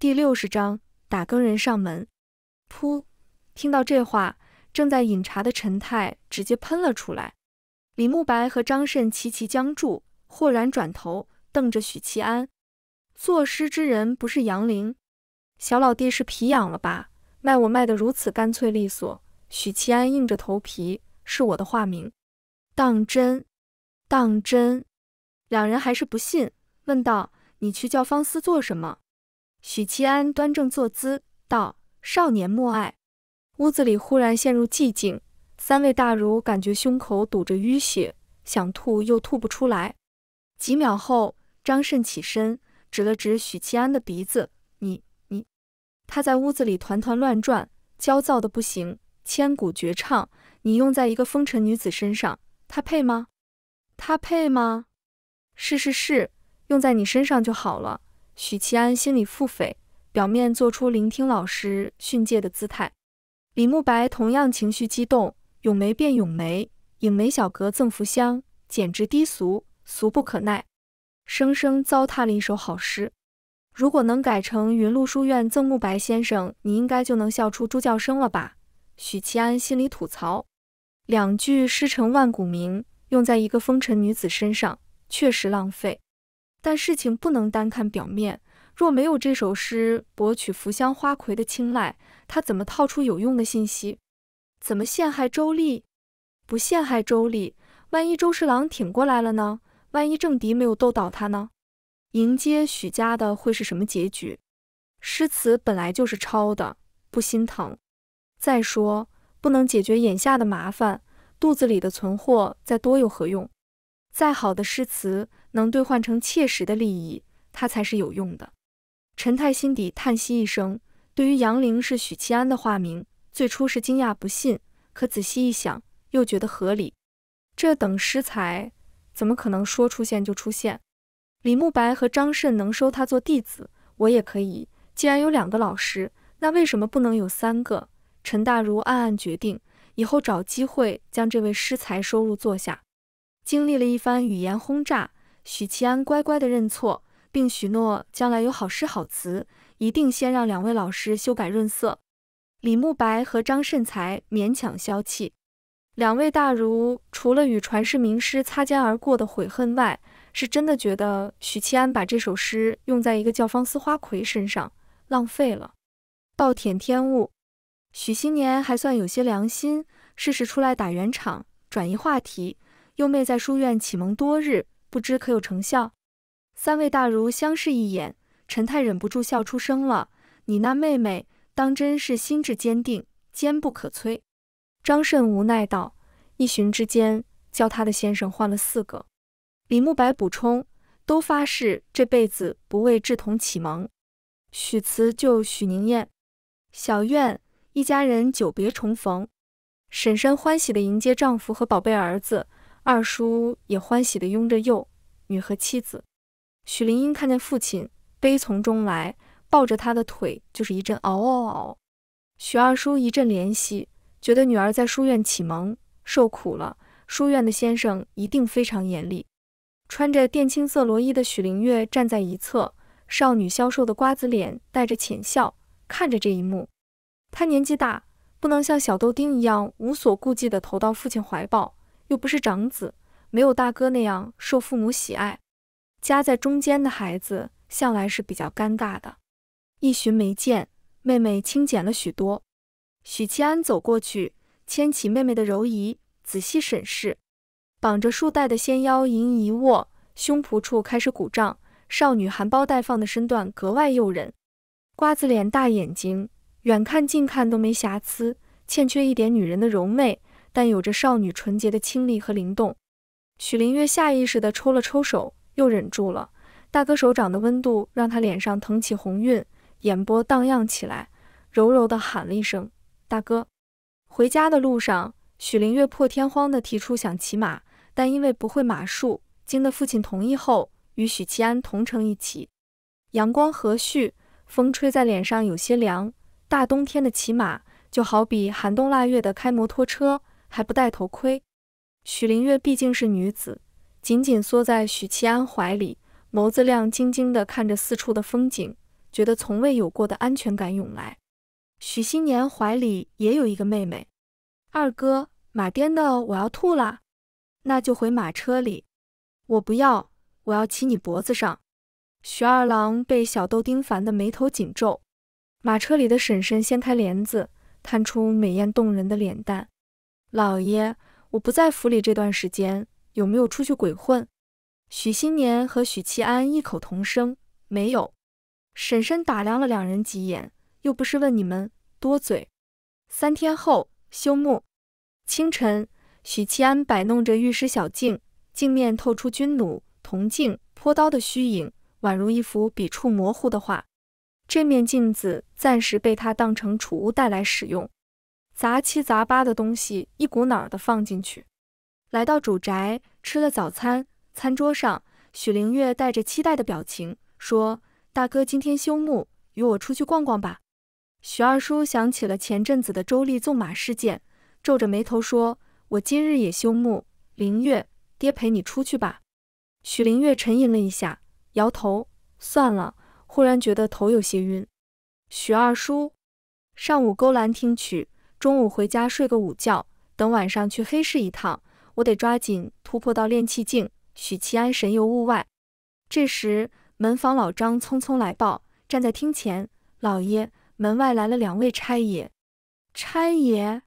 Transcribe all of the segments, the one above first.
第六十章打更人上门。噗！听到这话，正在饮茶的陈太直接喷了出来。李慕白和张慎齐齐僵住，豁然转头瞪着许七安。作诗之人不是杨凌，小老弟是皮痒了吧？卖我卖的如此干脆利索。许七安硬着头皮：“是我的化名，当真？当真？”两人还是不信，问道：“你去叫方思做什么？”许七安端正坐姿，道：“少年莫爱。”屋子里忽然陷入寂静。三位大儒感觉胸口堵着淤血，想吐又吐不出来。几秒后，张慎起身，指了指许七安的鼻子：“你……你……”他在屋子里团团乱转，焦躁的不行。千古绝唱，你用在一个风尘女子身上，她配吗？他配吗？是是是，用在你身上就好了。许其安心里腹诽，表面做出聆听老师训诫的姿态。李慕白同样情绪激动，咏梅变咏梅，影梅小阁赠福香，简直低俗，俗不可耐，生生糟蹋了一首好诗。如果能改成云麓书院赠慕白先生，你应该就能笑出猪叫声了吧？许其安心里吐槽，两句诗成万古名，用在一个风尘女子身上，确实浪费。但事情不能单看表面，若没有这首诗博取扶香花魁的青睐，他怎么套出有用的信息？怎么陷害周丽？不陷害周丽，万一周侍郎挺过来了呢？万一政敌没有斗倒他呢？迎接许家的会是什么结局？诗词本来就是抄的，不心疼。再说，不能解决眼下的麻烦，肚子里的存货再多有何用？再好的诗词。能兑换成切实的利益，它才是有用的。陈太心底叹息一声，对于杨凌是许七安的化名，最初是惊讶不信，可仔细一想，又觉得合理。这等失才，怎么可能说出现就出现？李慕白和张慎能收他做弟子，我也可以。既然有两个老师，那为什么不能有三个？陈大如暗暗决定，以后找机会将这位师才收入坐下。经历了一番语言轰炸。许七安乖乖地认错，并许诺将来有好诗好词，一定先让两位老师修改润色。李慕白和张慎才勉强消气。两位大儒除了与传世名诗擦肩而过的悔恨外，是真的觉得许七安把这首诗用在一个教坊司花魁身上，浪费了，暴殄天物。许新年还算有些良心，适时出来打圆场，转移话题。幼妹在书院启蒙多日。不知可有成效？三位大儒相视一眼，陈太忍不住笑出声了。你那妹妹当真是心智坚定，坚不可摧。张慎无奈道：“一旬之间，教他的先生换了四个。”李慕白补充：“都发誓这辈子不为志同启蒙。”许慈救许宁燕，小院一家人久别重逢，婶婶欢喜的迎接丈夫和宝贝儿子。二叔也欢喜地拥着幼女和妻子，许灵英看见父亲，悲从中来，抱着他的腿就是一阵嗷嗷嗷。许二叔一阵怜惜，觉得女儿在书院启蒙受苦了，书院的先生一定非常严厉。穿着靛青色罗衣的许灵月站在一侧，少女消瘦的瓜子脸带着浅笑，看着这一幕。她年纪大，不能像小豆丁一样无所顾忌地投到父亲怀抱。又不是长子，没有大哥那样受父母喜爱，夹在中间的孩子向来是比较尴尬的。一寻没见，妹妹清减了许多。许七安走过去，牵起妹妹的柔仪，仔细审视，绑着束带的纤腰盈盈一握，胸脯处开始鼓胀，少女含苞待放的身段格外诱人。瓜子脸，大眼睛，远看近看都没瑕疵，欠缺一点女人的柔媚。但有着少女纯洁的清丽和灵动，许凌月下意识地抽了抽手，又忍住了。大哥手掌的温度让他脸上腾起红晕，眼波荡漾起来，柔柔地喊了一声：“大哥。”回家的路上，许凌月破天荒地提出想骑马，但因为不会马术，经得父亲同意后，与许其安同乘一骑。阳光和煦，风吹在脸上有些凉，大冬天的骑马就好比寒冬腊月的开摩托车。还不戴头盔，许凌月毕竟是女子，紧紧缩在许七安怀里，眸子亮晶晶的看着四处的风景，觉得从未有过的安全感涌来。许新年怀里也有一个妹妹，二哥马颠的，我要吐啦，那就回马车里。我不要，我要骑你脖子上。许二郎被小豆丁烦的眉头紧皱，马车里的婶婶掀开帘子，探出美艳动人的脸蛋。老爷，我不在府里这段时间，有没有出去鬼混？许新年和许七安异口同声：“没有。”婶婶打量了两人几眼，又不是问你们多嘴。三天后休沐，清晨，许七安摆弄着玉石小镜，镜面透出军弩、铜镜、坡刀的虚影，宛如一幅笔触模糊的画。这面镜子暂时被他当成储物袋来使用。杂七杂八的东西一股脑儿的放进去。来到主宅，吃了早餐。餐桌上，许灵月带着期待的表情说：“大哥，今天休沐，与我出去逛逛吧。”许二叔想起了前阵子的周丽纵马事件，皱着眉头说：“我今日也休沐，灵月，爹陪你出去吧。”许灵月沉吟了一下，摇头，算了。忽然觉得头有些晕。许二叔，上午勾栏听曲。中午回家睡个午觉，等晚上去黑市一趟。我得抓紧突破到练气境。许七安神游物外。这时，门房老张匆匆来报，站在厅前：“老爷，门外来了两位差爷。”差爷？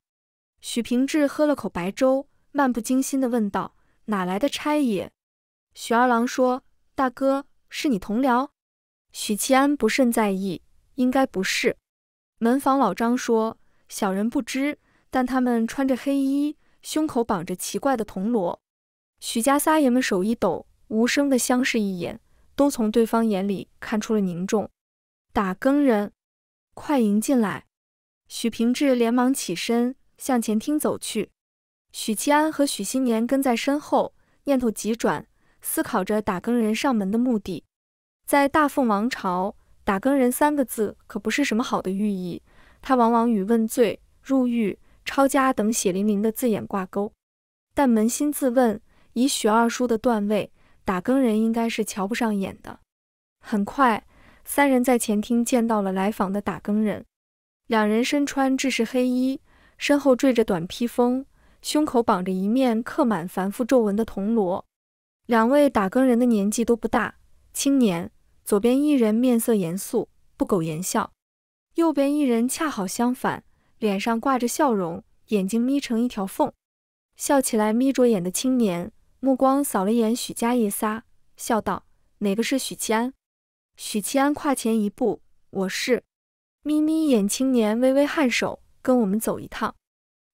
许平志喝了口白粥，漫不经心地问道：“哪来的差爷？”许二郎说：“大哥，是你同僚。”许七安不甚在意：“应该不是。”门房老张说。小人不知，但他们穿着黑衣，胸口绑着奇怪的铜锣。许家三爷们手一抖，无声地相视一眼，都从对方眼里看出了凝重。打更人，快迎进来！许平志连忙起身向前厅走去，许七安和许新年跟在身后，念头急转，思考着打更人上门的目的。在大凤王朝，打更人三个字可不是什么好的寓意。他往往与问罪、入狱、抄家等血淋淋的字眼挂钩，但扪心自问，以许二叔的段位，打更人应该是瞧不上眼的。很快，三人在前厅见到了来访的打更人，两人身穿制式黑衣，身后缀着短披风，胸口绑着一面刻满繁复皱纹的铜锣。两位打更人的年纪都不大，青年。左边一人面色严肃，不苟言笑。右边一人恰好相反，脸上挂着笑容，眼睛眯成一条缝，笑起来眯着眼的青年目光扫了眼许家业仨，笑道：“哪个是许七安？”许七安跨前一步：“我是。”眯眯眼青年微微颔首：“跟我们走一趟。”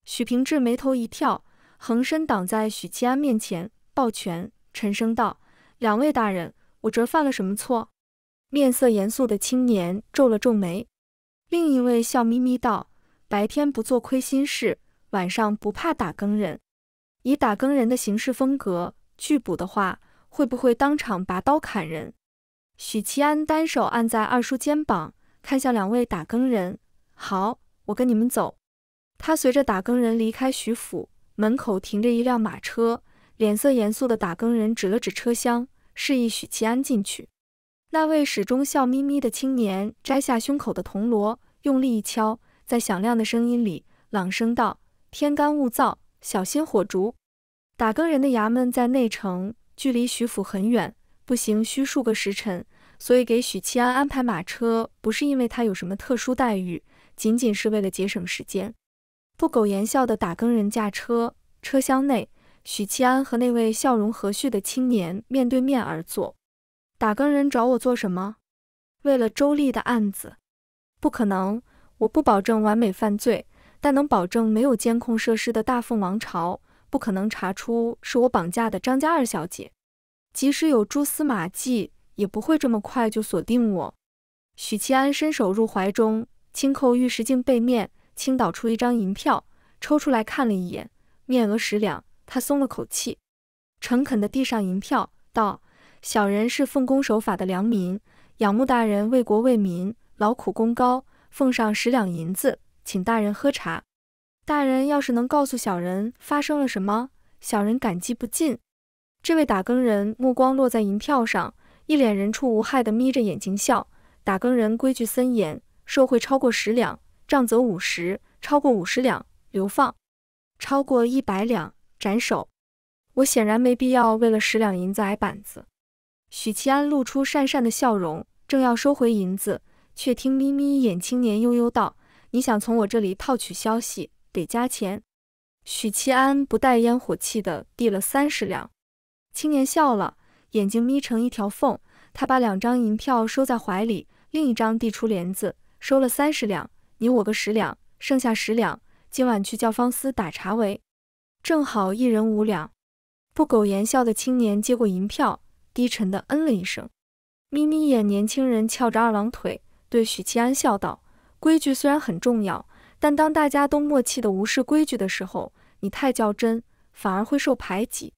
许平志眉头一跳，横身挡在许七安面前，抱拳沉声道：“两位大人，我这犯了什么错？”面色严肃的青年皱了皱眉。另一位笑眯眯道：“白天不做亏心事，晚上不怕打更人。以打更人的行事风格，拒捕的话，会不会当场拔刀砍人？”许七安单手按在二叔肩膀，看向两位打更人：“好，我跟你们走。”他随着打更人离开徐府门口，停着一辆马车。脸色严肃的打更人指了指车厢，示意许七安进去。那位始终笑眯眯的青年摘下胸口的铜锣。用力一敲，在响亮的声音里，朗声道：“天干物燥，小心火烛。”打更人的衙门在内城，距离徐府很远，步行需数个时辰，所以给许七安安排马车，不是因为他有什么特殊待遇，仅仅是为了节省时间。不苟言笑的打更人驾车，车厢内，许七安和那位笑容和煦的青年面对面而坐。打更人找我做什么？为了周丽的案子。不可能，我不保证完美犯罪，但能保证没有监控设施的大凤王朝不可能查出是我绑架的张家二小姐。即使有蛛丝马迹，也不会这么快就锁定我。许七安伸手入怀中，轻扣玉石镜背面，倾倒出一张银票，抽出来看了一眼，面额十两，他松了口气，诚恳地递上银票道：“小人是奉公守法的良民，仰慕大人为国为民。”劳苦功高，奉上十两银子，请大人喝茶。大人要是能告诉小人发生了什么，小人感激不尽。这位打更人目光落在银票上，一脸人畜无害的眯着眼睛笑。打更人规矩森严，受贿超过十两，杖责五十；超过五十两，流放；超过一百两，斩首。我显然没必要为了十两银子挨板子。许七安露出讪讪的笑容，正要收回银子。却听眯眯眼青年悠悠道：“你想从我这里套取消息，得加钱。”许七安不带烟火气的递了三十两，青年笑了，眼睛眯成一条缝。他把两张银票收在怀里，另一张递出帘子，收了三十两，你我个十两，剩下十两，今晚去教坊司打茶围，正好一人五两。不苟言笑的青年接过银票，低沉的嗯了一声。眯眯眼年轻人翘着二郎腿。对许七安笑道：“规矩虽然很重要，但当大家都默契的无视规矩的时候，你太较真，反而会受排挤。”